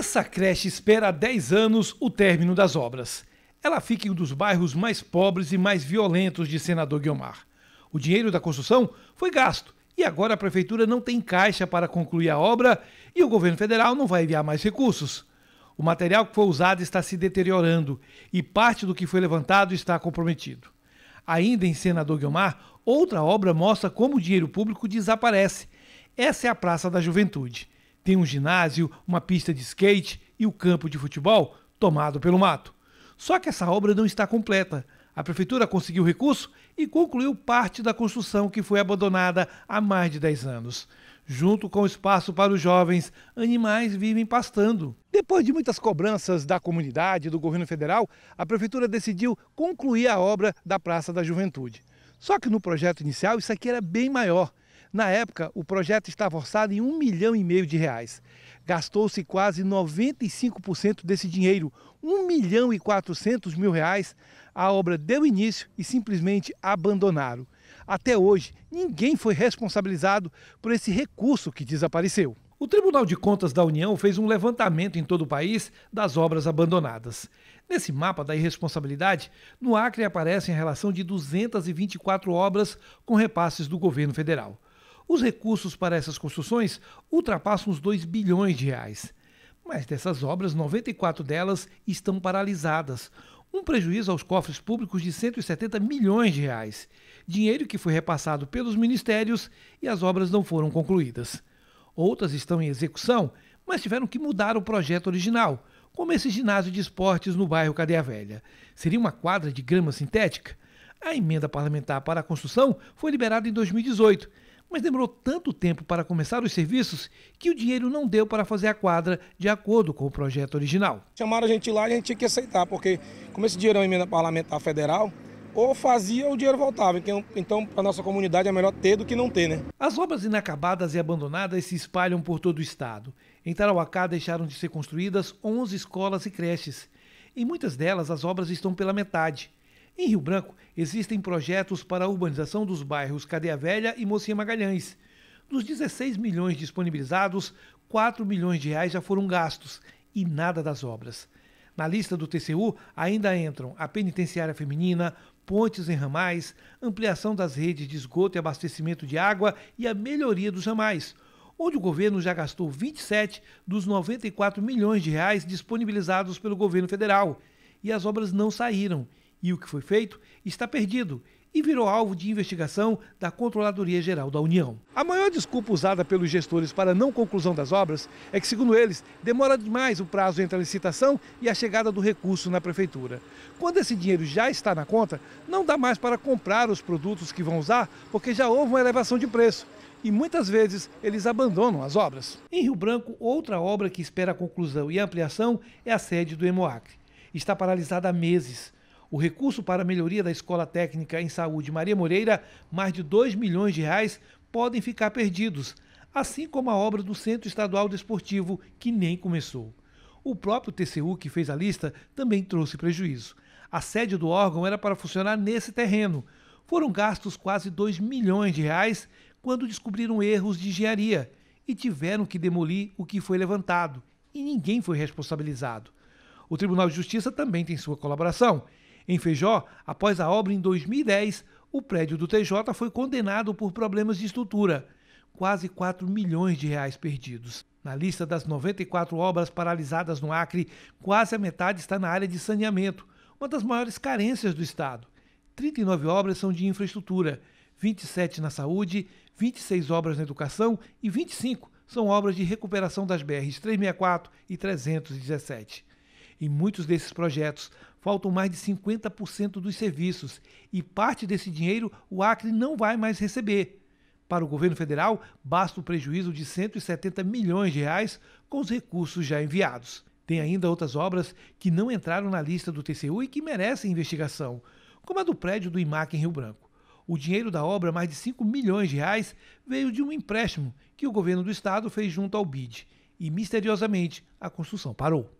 Essa creche espera há 10 anos o término das obras. Ela fica em um dos bairros mais pobres e mais violentos de Senador Guiomar. O dinheiro da construção foi gasto e agora a prefeitura não tem caixa para concluir a obra e o governo federal não vai enviar mais recursos. O material que foi usado está se deteriorando e parte do que foi levantado está comprometido. Ainda em Senador Guiomar, outra obra mostra como o dinheiro público desaparece. Essa é a Praça da Juventude. Tem um ginásio, uma pista de skate e o campo de futebol tomado pelo mato. Só que essa obra não está completa. A prefeitura conseguiu recurso e concluiu parte da construção que foi abandonada há mais de 10 anos. Junto com o espaço para os jovens, animais vivem pastando. Depois de muitas cobranças da comunidade e do governo federal, a prefeitura decidiu concluir a obra da Praça da Juventude. Só que no projeto inicial isso aqui era bem maior. Na época, o projeto estava orçado em um milhão e meio de reais. Gastou-se quase 95% desse dinheiro, um milhão e quatrocentos mil reais. A obra deu início e simplesmente abandonaram. Até hoje, ninguém foi responsabilizado por esse recurso que desapareceu. O Tribunal de Contas da União fez um levantamento em todo o país das obras abandonadas. Nesse mapa da irresponsabilidade, no Acre aparecem a relação de 224 obras com repasses do governo federal. Os recursos para essas construções ultrapassam os 2 bilhões de reais. Mas dessas obras, 94 delas estão paralisadas. Um prejuízo aos cofres públicos de 170 milhões de reais. Dinheiro que foi repassado pelos ministérios e as obras não foram concluídas. Outras estão em execução, mas tiveram que mudar o projeto original, como esse ginásio de esportes no bairro Cadeia Velha. Seria uma quadra de grama sintética? A emenda parlamentar para a construção foi liberada em 2018 mas demorou tanto tempo para começar os serviços que o dinheiro não deu para fazer a quadra de acordo com o projeto original. Chamaram a gente lá e a gente tinha que aceitar, porque como esse dinheiro é uma emenda parlamentar federal, ou fazia ou o dinheiro voltava. Então, então para nossa comunidade é melhor ter do que não ter, né? As obras inacabadas e abandonadas se espalham por todo o estado. Em Tarauacá deixaram de ser construídas 11 escolas e creches. Em muitas delas, as obras estão pela metade. Em Rio Branco, existem projetos para a urbanização dos bairros Cadeia Velha e Mocinha Magalhães. Dos 16 milhões disponibilizados, 4 milhões de reais já foram gastos e nada das obras. Na lista do TCU ainda entram a penitenciária feminina, pontes em ramais, ampliação das redes de esgoto e abastecimento de água e a melhoria dos ramais, onde o governo já gastou 27 dos 94 milhões de reais disponibilizados pelo governo federal. E as obras não saíram e o que foi feito está perdido e virou alvo de investigação da Controladoria Geral da União. A maior desculpa usada pelos gestores para a não conclusão das obras é que, segundo eles, demora demais o prazo entre a licitação e a chegada do recurso na prefeitura. Quando esse dinheiro já está na conta, não dá mais para comprar os produtos que vão usar porque já houve uma elevação de preço. E muitas vezes eles abandonam as obras. Em Rio Branco, outra obra que espera a conclusão e ampliação é a sede do Hemoacre. Está paralisada há meses o recurso para a melhoria da Escola Técnica em Saúde Maria Moreira, mais de 2 milhões de reais, podem ficar perdidos, assim como a obra do Centro Estadual Desportivo, que nem começou. O próprio TCU, que fez a lista, também trouxe prejuízo. A sede do órgão era para funcionar nesse terreno. Foram gastos quase 2 milhões de reais quando descobriram erros de engenharia e tiveram que demolir o que foi levantado, e ninguém foi responsabilizado. O Tribunal de Justiça também tem sua colaboração. Em Feijó, após a obra em 2010, o prédio do TJ foi condenado por problemas de estrutura, quase 4 milhões de reais perdidos. Na lista das 94 obras paralisadas no Acre, quase a metade está na área de saneamento, uma das maiores carências do estado. 39 obras são de infraestrutura, 27 na saúde, 26 obras na educação e 25 são obras de recuperação das BRs 364 e 317. Em muitos desses projetos, faltam mais de 50% dos serviços e parte desse dinheiro o Acre não vai mais receber. Para o governo federal, basta o prejuízo de 170 milhões de reais com os recursos já enviados. Tem ainda outras obras que não entraram na lista do TCU e que merecem investigação, como a do prédio do IMAC em Rio Branco. O dinheiro da obra, mais de 5 milhões de reais, veio de um empréstimo que o governo do estado fez junto ao BID. E misteriosamente, a construção parou.